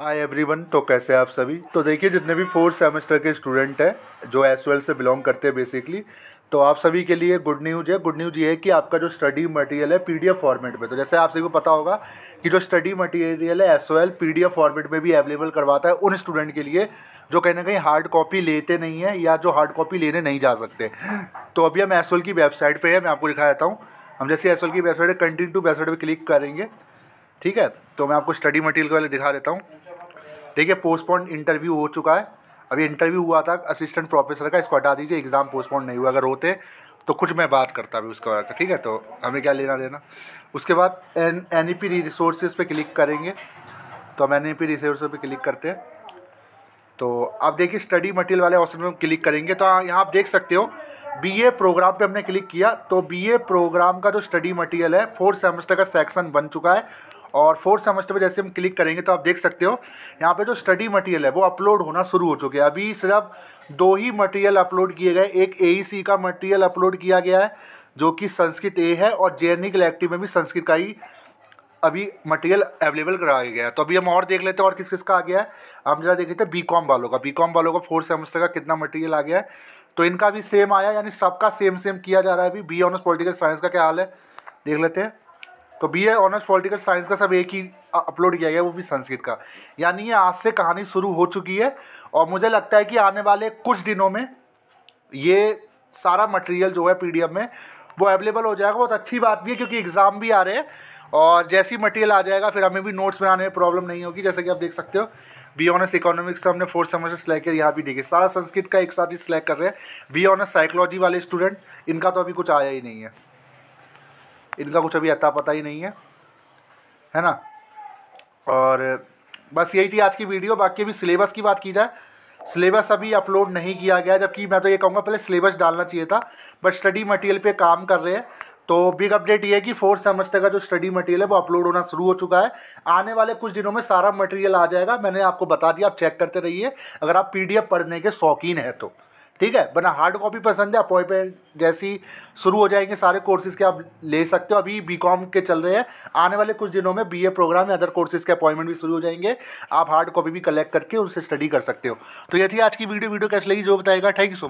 hi everyone तो कैसे आप सभी तो देखिए जितने भी फोर्थ सेमेस्टर के स्टूडेंट हैं जो एस से बिलोंग करते हैं बेसिकली तो आप सभी के लिए गुड न्यूज है गुड न्यूज ये है कि आपका जो स्टडी मटेरियल है पीडीएफ फॉर्मेट में तो जैसे आप सभी को पता होगा कि जो स्टडी मटेरियल है एस ओ पीडीएफ फॉर्मेट में भी अवेलेबल करवाता है उन स्टूडेंट के लिए जो कहीं ना कहीं हार्ड कॉपी लेते नहीं है या जो हार्ड कॉपी लेने नहीं जा सकते तो अभी हम एस की वेबसाइट पर है मैं आपको दिखा देता हूँ हम जैसे एस की वेबसाइट है कंटिन्यू टू वेबसाइट पर क्लिक करेंगे ठीक है तो मैं आपको स्टडी मटेरियल के वाले दिखा देता हूँ ठीक है पोस्टपोन इंटरव्यू हो चुका है अभी इंटरव्यू हुआ था असिस्टेंट प्रोफेसर का इसको हटा दीजिए एग्ज़ाम पोस्टपोन नहीं हुआ अगर होते तो कुछ मैं बात करता अभी उसके बारे ठीक है तो हमें क्या लेना देना उसके बाद N N E P resources पर क्लिक करेंगे तो हम एन ई पी रिसोर्स पर क्लिक करते हैं तो आप देखिए स्टडी मटेरियल वाले ऑप्शन में क्लिक करेंगे तो यहाँ आप देख सकते हो बीए प्रोग्राम पे हमने क्लिक किया तो बीए प्रोग्राम का जो स्टडी मटेरियल है फोर्थ सेमेस्टर का सेक्शन बन चुका है और फोर्थ सेमेस्टर पर जैसे हम क्लिक करेंगे तो आप देख सकते हो यहाँ पे जो स्टडी मटेरियल है वो अपलोड होना शुरू हो चुके हैं अभी सिर्फ दो ही मटेरियल अपलोड किए गए एक ए e का मटेरियल अपलोड किया गया है जो कि संस्कृत ए है और जे एन में भी संस्कृत का ही अभी मटेरियल अवेलेबल कराया गया है तो अभी हम और देख लेते हैं और किस किस का आ गया है हम जरा देख लेते हैं बी कॉम वालों का बी कॉम वालों का फोर्थ सेमेस्टर का कितना मटेरियल आ गया है तो इनका भी सेम आया यानी सबका सेम सेम किया जा रहा है अभी बी ऑनर्स पॉलिटिकल साइंस का क्या हाल है देख लेते हैं तो B A honours political science का सब एक ही अपलोड किया गया वो भी संस्कृत का यानी ये आज से कहानी शुरू हो चुकी है और मुझे लगता है कि आने वाले कुछ दिनों में ये सारा मटेरियल जो है पी में वो अवेलेबल हो जाएगा बहुत अच्छी बात भी है क्योंकि एग्ज़ाम भी आ रहे हैं और जैसी मटेरियल आ जाएगा फिर हमें भी नोट्स बनाने में प्रॉब्लम नहीं होगी जैसे कि आप देख सकते हो बी ऑनर्स इकोनॉमिक्स हमने फोर्थ सेमेस्टर सेलेक्ट किया यहाँ भी देखिए सारा संस्कृत का एक साथ ही सिलेक्ट कर रहे हैं बी ऑनर्स साइकोलॉजी वाले स्टूडेंट इनका तो अभी कुछ आया ही नहीं है इनका कुछ अभी अता पता ही नहीं है है ना और बस यही थी आज की वीडियो बाकी अभी सिलेबस की बात की जाए सिलेबस अभी अपलोड नहीं किया गया जबकि मैं तो ये कहूँगा पहले सिलेबस डालना चाहिए था बट स्टडी मटेरियल पे काम कर रहे हैं तो बिग अपडेट ये है कि फोर्थ सेमेस्टर का जो स्टडी मटेरियल है वो अपलोड होना शुरू हो चुका है आने वाले कुछ दिनों में सारा मटेरियल आ जाएगा मैंने आपको बता दिया आप चेक करते रहिए अगर आप पी पढ़ने के शौकीन हैं तो ठीक है वरना हार्ड कॉपी पसंद है अपॉइंटमेंट जैसी शुरू हो जाएंगे सारे कोर्सेज के आप ले सकते हो अभी बी कॉम के चल रहे हैं आने वाले कुछ दिनों में बी ए प्रोग्राम या अदर कोर्सेज के अपॉइंटमेंट भी शुरू हो जाएंगे आप हार्ड कॉपी भी कलेक्ट करके उनसे स्टडी कर सकते हो तो ये थी आज की वीडियो वीडियो कैसे लगी जो बताएगा थैंक यू सो मच